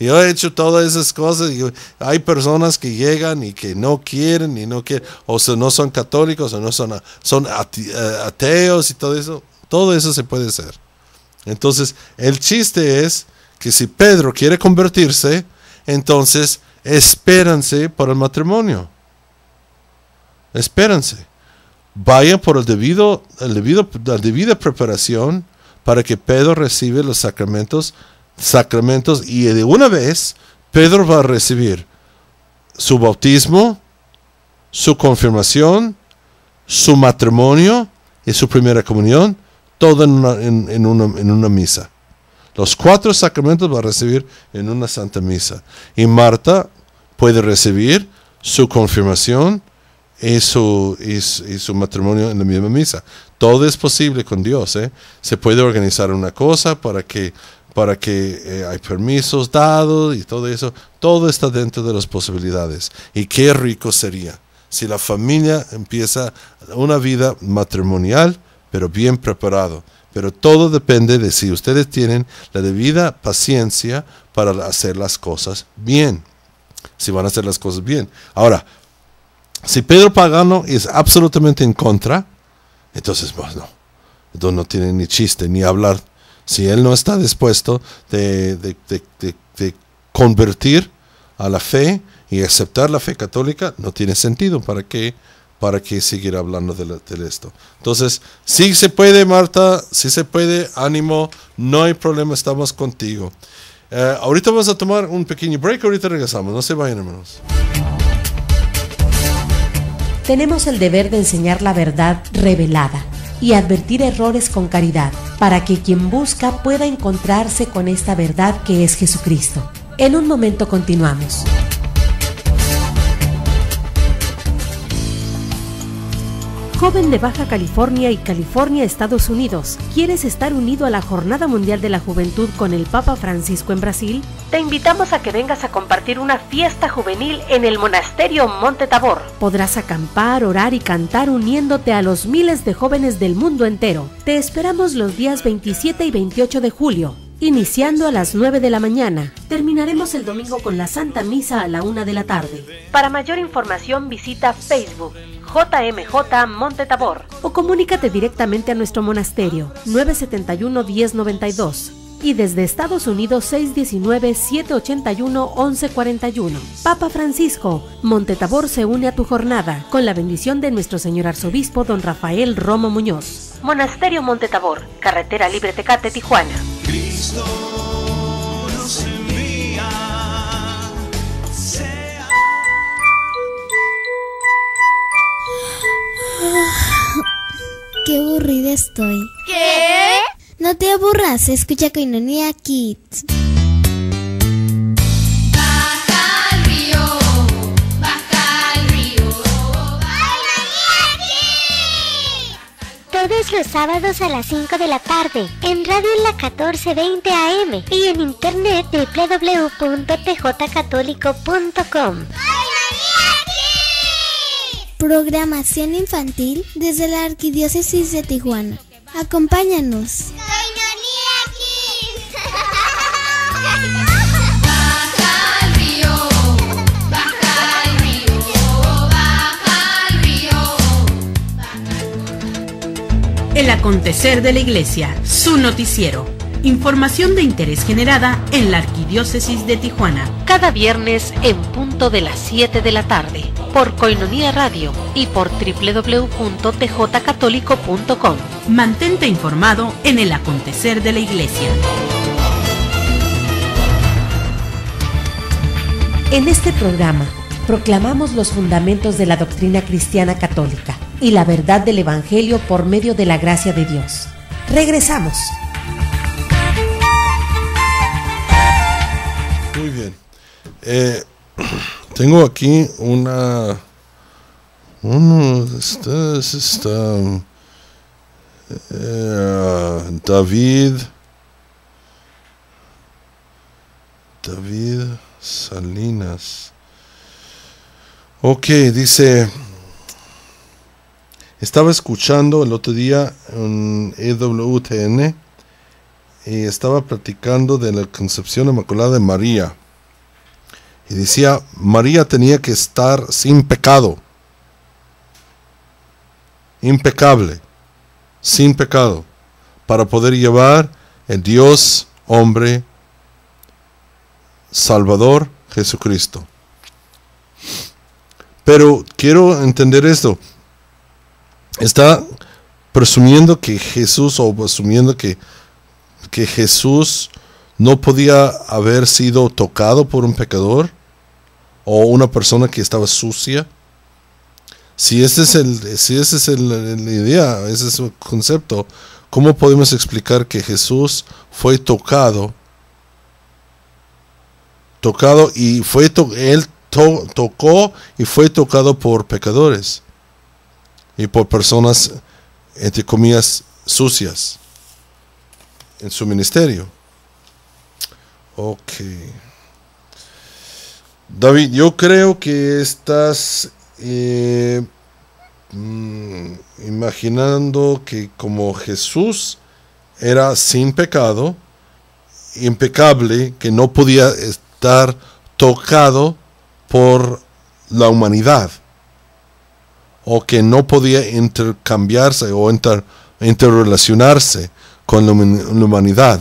Yo he hecho todas esas cosas. hay personas que llegan y que no quieren y no o no son católicos o no son, son eh, ateos y todo eso. Todo eso se puede hacer. Entonces, el chiste es que si Pedro quiere convertirse, entonces espérense por el matrimonio. Espérense. Vayan por el debido, debido, la debida preparación para que Pedro reciba los sacramentos, sacramentos y de una vez Pedro va a recibir su bautismo, su confirmación, su matrimonio y su primera comunión todo en una, en, una, misa. Los cuatro sacramentos va a recibir en una santa misa. Y Marta puede recibir su confirmación y su, y matrimonio en la misma misa. Todo es posible con Dios. ¿eh? Se puede organizar una cosa para que para que eh, hay permisos dados y todo eso. Todo está dentro de las posibilidades. Y qué rico sería si la familia empieza una vida matrimonial pero bien preparado. Pero todo depende de si ustedes tienen la debida paciencia para hacer las cosas bien. Si van a hacer las cosas bien. Ahora, si Pedro Pagano es absolutamente en contra, entonces, pues no. Entonces no tiene ni chiste ni hablar. Si él no está dispuesto de, de convertir a la fe y aceptar la fe católica, no tiene sentido para qué? para que seguir hablando de, esto. Entonces, sí se puede, Marta, sí se puede, ánimo, no hay problema, estamos contigo. Eh, ahorita vamos a tomar un pequeño break, ahorita regresamos, no se vayan hermanos. Tenemos el deber de enseñar la verdad revelada y advertir errores con caridad, para que quien busca pueda encontrarse con esta verdad que es Jesucristo. En un momento continuamos. Joven de Baja California y California, Estados Unidos, ¿quieres estar unido a la Jornada Mundial de la Juventud con el Papa Francisco en Brasil? Te invitamos a que vengas a compartir una fiesta juvenil en el monasterio Monte Tabor. Podrás acampar, orar y cantar uniéndote a los miles de jóvenes del mundo entero. Te esperamos los días 27 y 28 de julio iniciando a las 9 de la mañana. Terminaremos el domingo con la Santa Misa a la 1 de la tarde. Para mayor información visita Facebook JMJ Monte Tabor. O comunícate directamente a nuestro monasterio 971 1092 y desde Estados Unidos 619-781-1141. Papa Francisco, Montetabor se une a tu jornada con la bendición de nuestro señor arzobispo don Rafael Romo Muñoz. Monasterio Montetabor, Carretera Libre Tecate, Tijuana. Cristo. *sighs* qué aburrida estoy. ¿Qué? No te aburras, escucha Coinonia Kids. río, todos los sábados a las 5 de la tarde en Radio la 1420 AM y en internet www.pjcatólico.com. Programación infantil desde la Arquidiócesis de Tijuana. Acompáñanos. El acontecer de la Iglesia, su noticiero. Información de interés generada en la Arquidiócesis de Tijuana. Cada viernes en punto de las 7 de la tarde por Coinonía Radio y por www.tjcatólico.com. Mantente informado en el acontecer de la Iglesia. En este programa proclamamos los fundamentos de la doctrina cristiana católica y la verdad del Evangelio por medio de la gracia de Dios. Regresamos. Muy bien. Eh, *clears throat* Tengo aquí una. Uno, este, eh, David. David Salinas. Ok, dice. Estaba escuchando el otro día en EWTN y estaba platicando de la concepción inmaculada de María y decía, María tenía que estar sin pecado, impecable, sin pecado, para poder llevar el Dios, hombre, Salvador, Jesucristo. Pero quiero entender esto. Está presumiendo que Jesús, o presumiendo que, que Jesús no podía haber sido tocado por un pecador o una persona que estaba sucia. Si ese es el, si ese es el, idea, ese es el concepto, ¿cómo podemos explicar que Jesús fue tocado? Tocado y fue él tocó y fue tocado por pecadores y por personas entre comillas sucias en su ministerio. Okay. David, yo creo que estás eh, mm, imaginando que como Jesús era sin pecado, impecable, que no podía estar tocado por la humanidad, o que no podía intercambiarse o interrelacionarse con la, humanidad,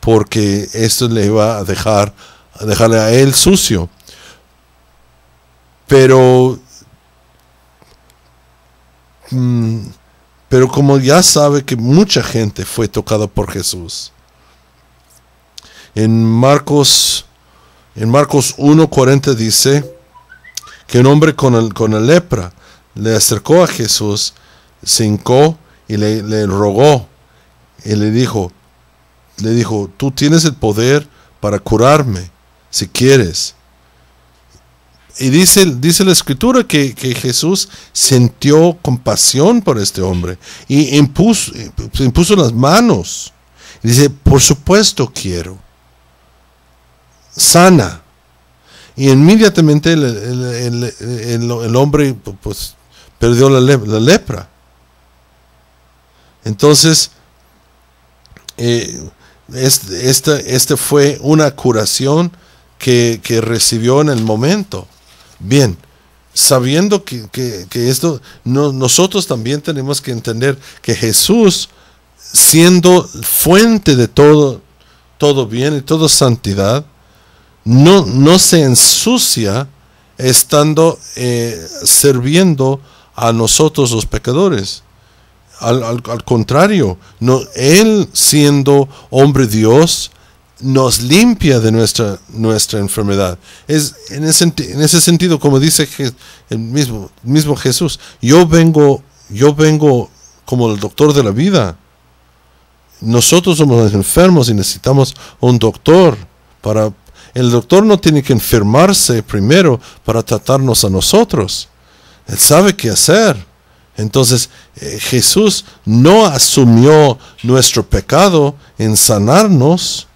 porque esto le va a dejar dejarle a él sucio. Pero, mm, pero como ya sabe que mucha gente fue tocada por Jesús, en Marcos, en Marcos 1.40 dice que un hombre con, con la lepra le acercó a Jesús, se hincó y le, le rogó y le dijo, le dijo, tú tienes el poder para curarme si quieres. Y dice, dice la escritura que, que, Jesús sintió compasión por este hombre y impuso, impuso las manos. dice, por supuesto quiero. Sana. Y inmediatamente el, el, hombre pues, perdió la, lepra. Entonces, este, esta, este fue una curación que, recibió en el momento. Bien, sabiendo que, esto, nosotros también tenemos que entender que Jesús, siendo fuente de todo, todo bien y toda santidad, no, no se ensucia estando eh, sirviendo a nosotros los pecadores. Al, contrario, no, Él siendo hombre Dios, nos limpia de nuestra, nuestra enfermedad. Es en ese, en ese sentido, como dice el mismo, mismo Jesús, yo vengo, yo vengo como el doctor de la vida. Nosotros somos enfermos y necesitamos un doctor para el doctor no tiene que enfermarse primero para tratarnos a nosotros. Él sabe qué hacer. Entonces eh, Jesús no asumió nuestro pecado en sanarnos,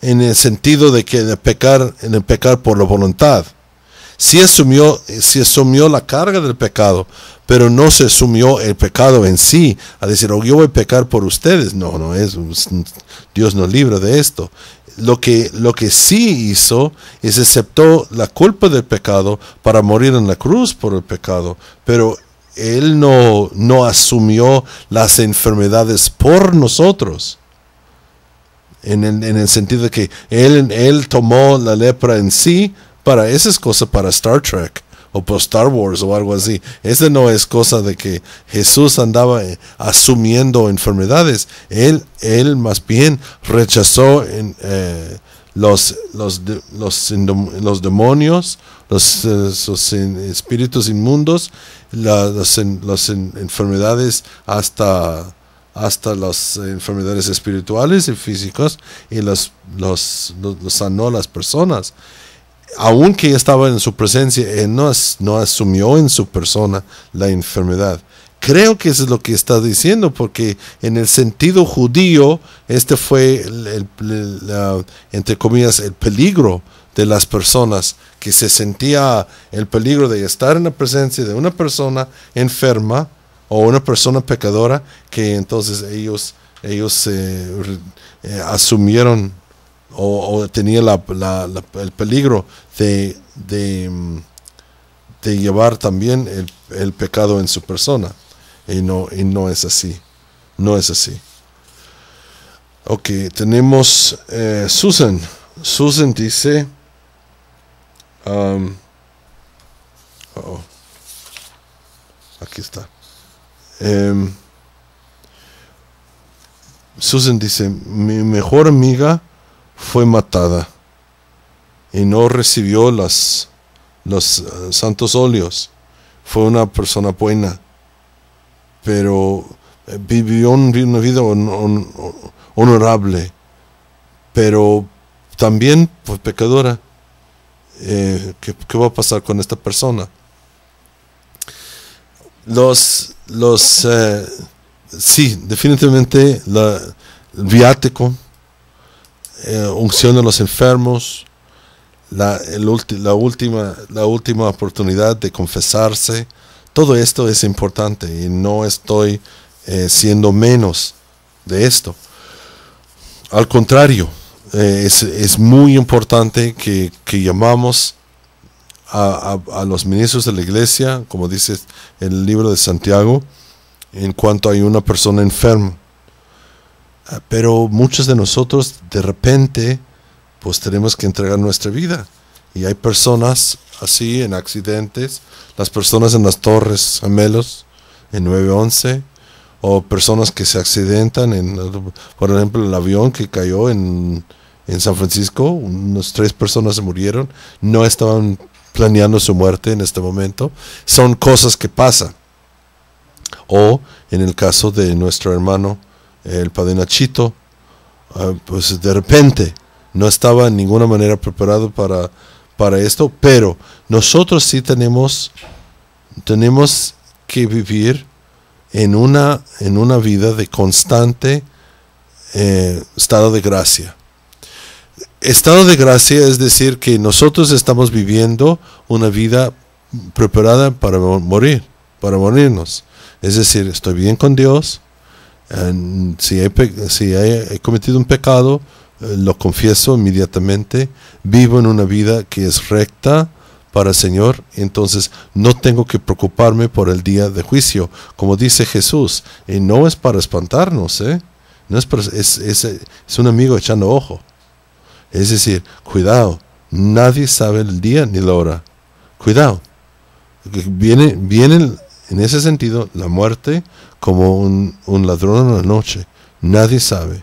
en el sentido de que el pecar, en pecar por la voluntad. Si sí asumió, sí asumió la carga del pecado, pero no se asumió el pecado en sí, a decir, oh, yo voy a pecar por ustedes. No, no es, Dios nos libra de esto. Lo que, lo que sí hizo es aceptó la culpa del pecado para morir en la cruz por el pecado, pero él no, no asumió las enfermedades por nosotros en el, sentido de que él, él tomó la lepra en sí, para esa es cosa para Star Trek o por Star Wars o algo así. Esa no es cosa de que Jesús andaba eh, asumiendo enfermedades. Él, él más bien rechazó eh, los, los, los, los, demonios, los, los eh, espíritus inmundos, las enfermedades hasta hasta las enfermedades espirituales y físicas y los, los, sanó las personas. Aunque estaba en su presencia, él no, no asumió en su persona la enfermedad. Creo que eso es lo que está diciendo, porque en el sentido judío, este fue, entre comillas, el peligro de las personas, que se sentía el peligro de estar en la presencia de una persona enferma o una persona pecadora que entonces ellos, ellos eh, eh, asumieron o, tenía tenían el peligro de, de, mm, llevar también el, pecado en su persona. Y no, y no es así. No es así. Ok, tenemos eh, Susan. Susan dice... Um, aquí está. Em, Susan dice, mi mejor amiga fue matada y no recibió las, los eh, santos óleos. Fue una persona buena, pero eh, vivió una vida honorable, pero también fue pues, pecadora. Eh, ¿Qué va a pasar con esta persona? los, los, eh, sí, definitivamente la, el viático, eh, unción de los enfermos, la, la, última, la última oportunidad de confesarse, todo esto es importante y no estoy eh, siendo menos de esto. Al contrario, eh, es, es, muy importante que, que llamamos a, los ministros de la iglesia, como dice el libro de Santiago, en cuanto hay una persona enferma. Ah, pero muchos de nosotros de repente pues tenemos que entregar nuestra vida. Y hay personas así en accidentes, las personas en las torres gemelos, en 911, o personas que se accidentan, en, por ejemplo, el avión que cayó en, en San Francisco, unas tres personas se murieron, no estaban planeando su muerte en este momento. Son cosas que pasan. O en el caso de nuestro hermano, el padre Nachito, ah, pues de repente no estaba en ninguna manera preparado para, para esto, pero nosotros sí tenemos, tenemos que vivir en una, en una vida de constante eh, estado de gracia estado de gracia es decir que nosotros estamos viviendo una vida preparada para morir, para morirnos. Es decir, estoy bien con Dios. si, he, si he, cometido un pecado, eh, lo confieso inmediatamente. Vivo en una vida que es recta para el Señor. Entonces no tengo que preocuparme por el día de juicio, como dice Jesús. Y no es para espantarnos, ¿eh? No es un amigo echando ojo. Es decir, cuidado, nadie sabe el día ni la hora. Cuidado. Viene, viene en ese sentido la muerte como un, ladrón en la noche. Nadie sabe.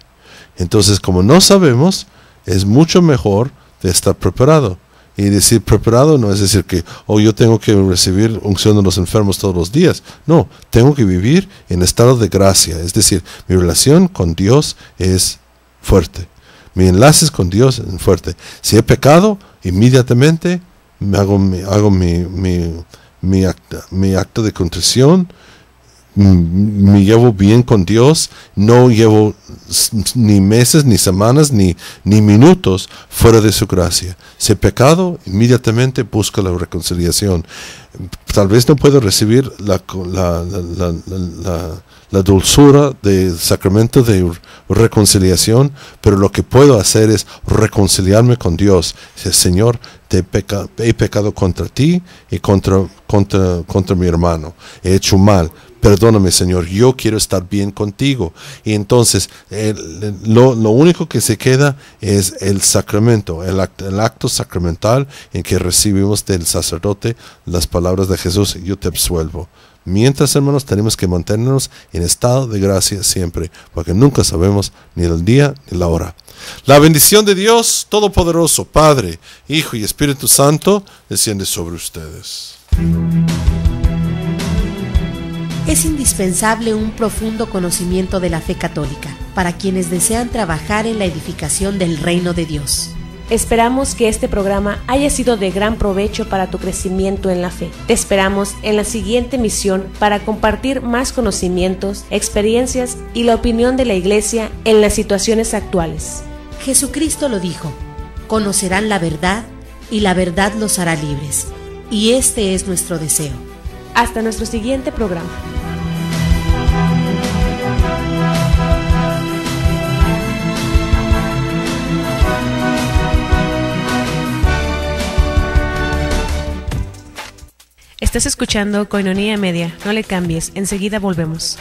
Entonces, como no sabemos, es mucho mejor de estar preparado. Y decir preparado no es decir que, oh, yo tengo que recibir unción de los enfermos todos los días. No, tengo que vivir en estado de gracia. Es decir, mi relación con Dios es fuerte. Mi enlace con Dios fuerte. Si he pecado, inmediatamente me hago, mi, mi acto de contrición me llevo bien con Dios, no llevo ni meses, ni semanas, ni, ni minutos fuera de su gracia. Si he pecado, inmediatamente busca la reconciliación. Tal vez no puedo recibir la, la, la, dulzura del sacramento de reconciliación, pero lo que puedo hacer es reconciliarme con Dios. el Señor, te peca he pecado contra ti y contra, contra, contra mi hermano. He hecho mal perdóname Señor, yo quiero estar bien contigo. Y entonces lo, único que se queda es el sacramento, el el acto sacramental en que recibimos del sacerdote las palabras de Jesús, yo te absuelvo. Mientras, hermanos, tenemos que mantenernos en estado de gracia siempre, porque nunca sabemos ni el día ni la hora. La bendición de Dios Todopoderoso, Padre, Hijo y Espíritu Santo, desciende sobre ustedes es indispensable un profundo conocimiento de la fe católica para quienes desean trabajar en la edificación del reino de Dios. Esperamos que este programa haya sido de gran provecho para tu crecimiento en la fe. Te esperamos en la siguiente misión para compartir más conocimientos, experiencias y la opinión de la Iglesia en las situaciones actuales. Jesucristo lo dijo, conocerán la verdad y la verdad los hará libres. Y este es nuestro deseo. Hasta nuestro siguiente programa. Estás escuchando Coinonía Media, no le cambies, enseguida volvemos.